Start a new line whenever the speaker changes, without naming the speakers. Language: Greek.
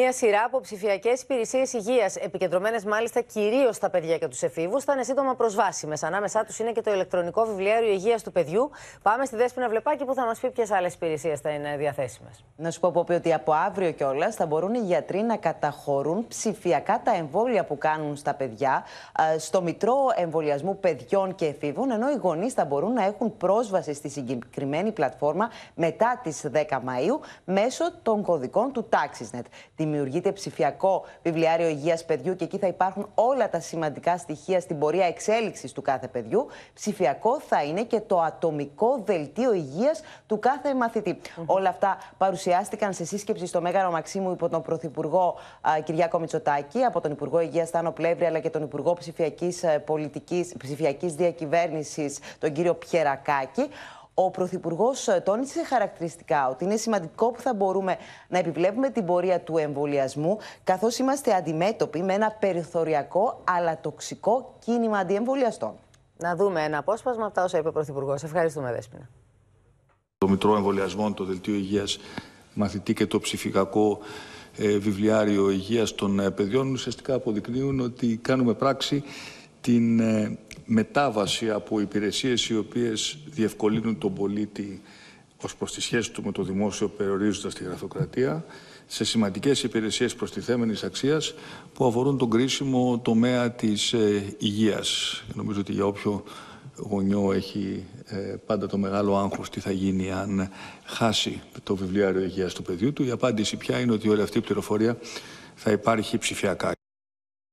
Μία σειρά από ψηφιακές υπηρεσίες υγείας, επικεντρωμένες μάλιστα κυρίως στα παιδιά και τους εφήβους, θα είναι σύντομα προσβάσιμες. Ανάμεσά τους είναι και το ηλεκτρονικό βιβλιάριο υγείας του παιδιού. Πάμε στη Δέσπινα Βλεπάκη που θα μας πει ποιες άλλες υπηρεσίες θα είναι διαθέσιμες.
Να σου πω, πω ότι από αύριο κιόλας θα μπορούν οι γιατροί να καταχωρούν ψηφιακά τα εμβόλια που κάνουν στα παιδιά ε, στο Μητρό Εμβολιασμού Παιδιών και Εφήβων, ενώ οι γονείς θα μπορούν να έχουν πρόσβαση στη συγκεκριμένη πλατφόρμα μετά τις 10 Μαου μέσω των κωδικών του TaxisNet δημιουργείται ψηφιακό βιβλιάριο υγείας παιδιού και εκεί θα υπάρχουν όλα τα σημαντικά στοιχεία στην πορεία εξέλιξης του κάθε παιδιού. Ψηφιακό θα είναι και το ατομικό δελτίο υγείας του κάθε μαθητή. Όλα αυτά παρουσιάστηκαν σε σύσκεψη στο Μέγαρο Μαξίμου υπό τον Πρωθυπουργό Κυριάκο Μητσοτάκη, από τον Υπουργό Υγείας Τάνο Πλεύρη, αλλά και τον Υπουργό Ψηφιακής ε, Πολιτικής, Ψηφιακής Διακυβέρνησης, τον κύριο Πιερακάκη. Ο Πρωθυπουργός ε, τόνισε χαρακτηριστικά ότι είναι σημαντικό που θα μπορούμε να επιβλέπουμε την πορεία του εμβολιασμού, καθώς είμαστε αντιμέτωποι με ένα περιθωριακό αλλά τοξικό κίνημα αντιεμβολιαστών. Να δούμε ένα απόσπασμα από τα όσα είπε ο Πρωθυπουργός. Ευχαριστούμε, Δέσπινα.
Το Μητρό Εμβολιασμών, το Δελτίο Υγείας Μαθητή και το ψηφιακό ε, βιβλιάριο υγείας των ε, παιδιών ουσιαστικά αποδεικνύουν ότι κάνουμε πράξη την ε, μετάβαση από υπηρεσίες οι οποίες διευκολύνουν τον πολίτη ως προς τη σχέση του με το δημόσιο περιορίζοντας τη γραφειοκρατία σε σημαντικές υπηρεσίες προστιθέμενης αξίας που αφορούν τον κρίσιμο τομέα της ε, υγείας. Νομίζω ότι για όποιο γονιό έχει ε, πάντα το μεγάλο άγχος τι θα γίνει αν χάσει το βιβλιάριο υγείας του παιδιού του. Η απάντηση πια είναι ότι όλη αυτή η πληροφορία θα υπάρχει ψηφιακά.